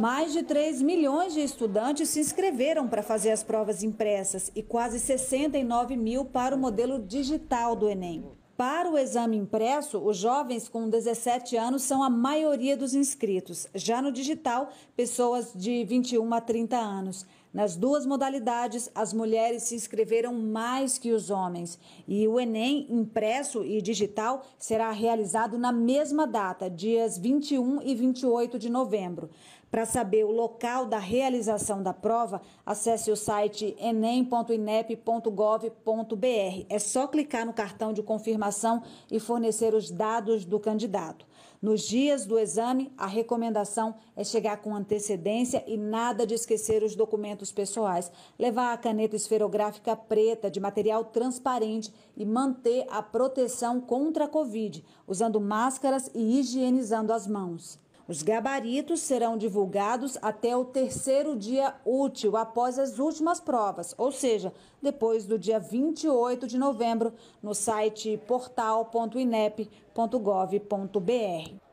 Mais de 3 milhões de estudantes se inscreveram para fazer as provas impressas e quase 69 mil para o modelo digital do Enem. Para o exame impresso, os jovens com 17 anos são a maioria dos inscritos. Já no digital, pessoas de 21 a 30 anos. Nas duas modalidades, as mulheres se inscreveram mais que os homens. E o Enem impresso e digital será realizado na mesma data, dias 21 e 28 de novembro. Para saber o local da realização da prova, acesse o site enem.inep.gov.br. É só clicar no cartão de confirmação e fornecer os dados do candidato. Nos dias do exame, a recomendação é chegar com antecedência e nada de esquecer os documentos pessoais, levar a caneta esferográfica preta de material transparente e manter a proteção contra a Covid, usando máscaras e higienizando as mãos. Os gabaritos serão divulgados até o terceiro dia útil após as últimas provas, ou seja, depois do dia 28 de novembro, no site portal.inep.gov.br.